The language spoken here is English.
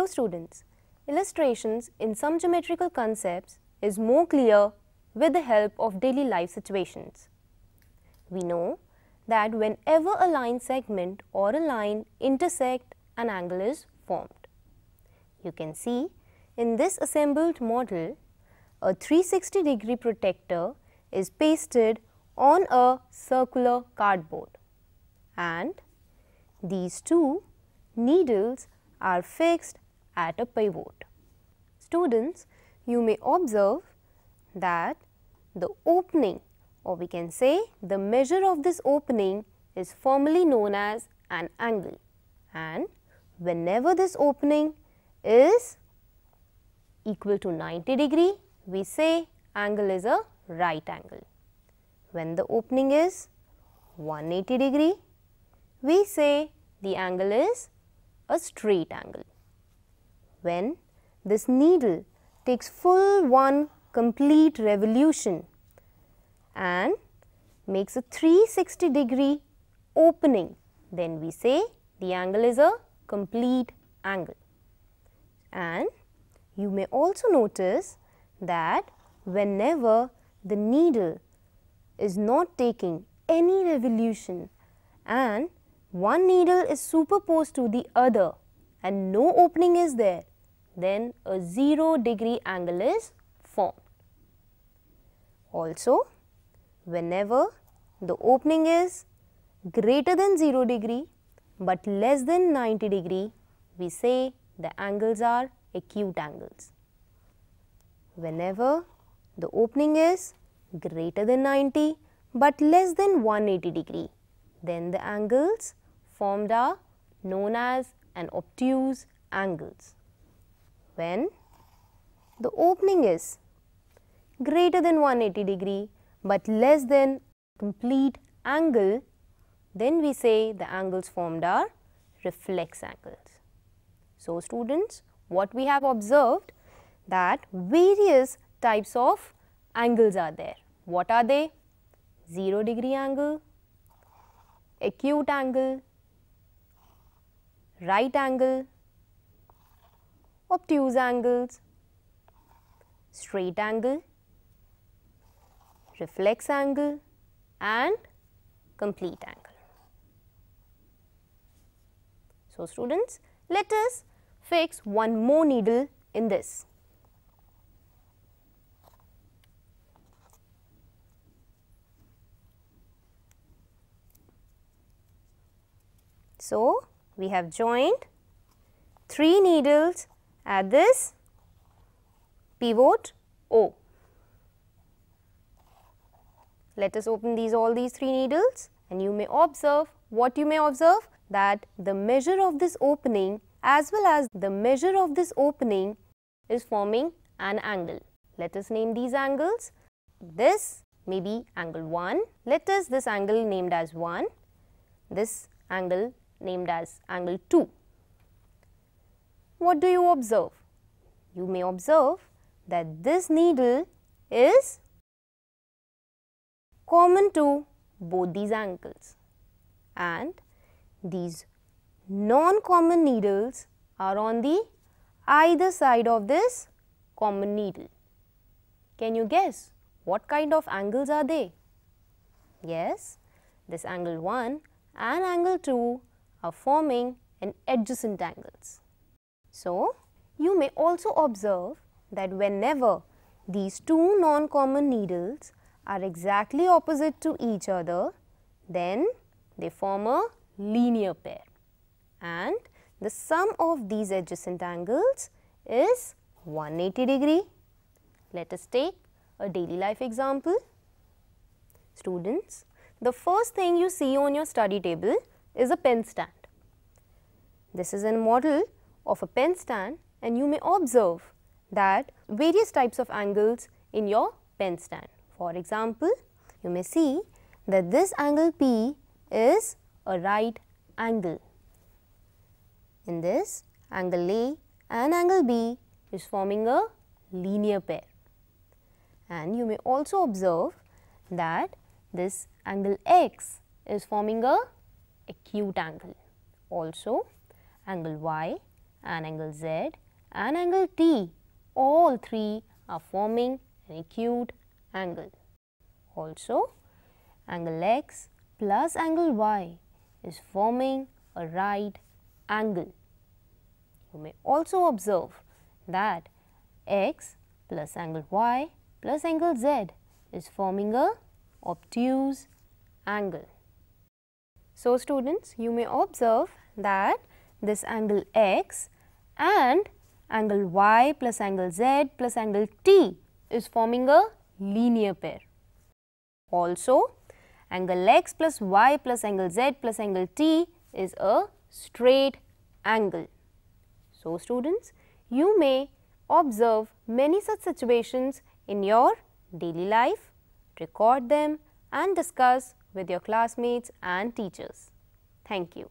Hello students, illustrations in some geometrical concepts is more clear with the help of daily life situations. We know that whenever a line segment or a line intersect an angle is formed. You can see in this assembled model, a 360 degree protector is pasted on a circular cardboard and these two needles are fixed at a pivot. Students, you may observe that the opening or we can say the measure of this opening is formally known as an angle and whenever this opening is equal to 90 degree we say angle is a right angle. When the opening is 180 degree we say the angle is a straight angle when this needle takes full one complete revolution and makes a 360 degree opening, then we say the angle is a complete angle. And you may also notice that whenever the needle is not taking any revolution and one needle is superposed to the other and no opening is there, then a 0 degree angle is formed. Also, whenever the opening is greater than 0 degree but less than 90 degree, we say the angles are acute angles. Whenever the opening is greater than 90 but less than 180 degree, then the angles formed are known as an obtuse angles when the opening is greater than 180 degree but less than complete angle, then we say the angles formed are reflex angles. So, students, what we have observed that various types of angles are there. What are they? 0 degree angle, acute angle, right angle, obtuse angles, straight angle, reflex angle and complete angle. So, students, let us fix one more needle in this. So, we have joined three needles at this pivot O. Let us open these all these three needles and you may observe what you may observe that the measure of this opening as well as the measure of this opening is forming an angle. Let us name these angles. This may be angle 1. Let us this angle named as 1, this angle named as angle 2 what do you observe? You may observe that this needle is common to both these ankles and these non-common needles are on the either side of this common needle. Can you guess what kind of angles are they? Yes, this angle 1 and angle 2 are forming an adjacent angles. So, you may also observe that whenever these two non-common needles are exactly opposite to each other, then they form a linear pair and the sum of these adjacent angles is 180 degree. Let us take a daily life example. Students, the first thing you see on your study table is a pen stand. This is a model of a pen stand and you may observe that various types of angles in your pen stand. For example, you may see that this angle P is a right angle. In this, angle A and angle B is forming a linear pair. And you may also observe that this angle X is forming a acute angle. Also, angle Y and angle Z and angle T all three are forming an acute angle. Also angle X plus angle Y is forming a right angle. You may also observe that X plus angle Y plus angle Z is forming a obtuse angle. So students, you may observe that this angle x and angle y plus angle z plus angle t is forming a linear pair. Also, angle x plus y plus angle z plus angle t is a straight angle. So, students, you may observe many such situations in your daily life, record them and discuss with your classmates and teachers. Thank you.